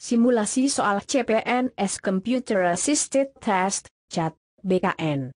simulasi soal CPNS Computer Assisted Test, CAT, BKN.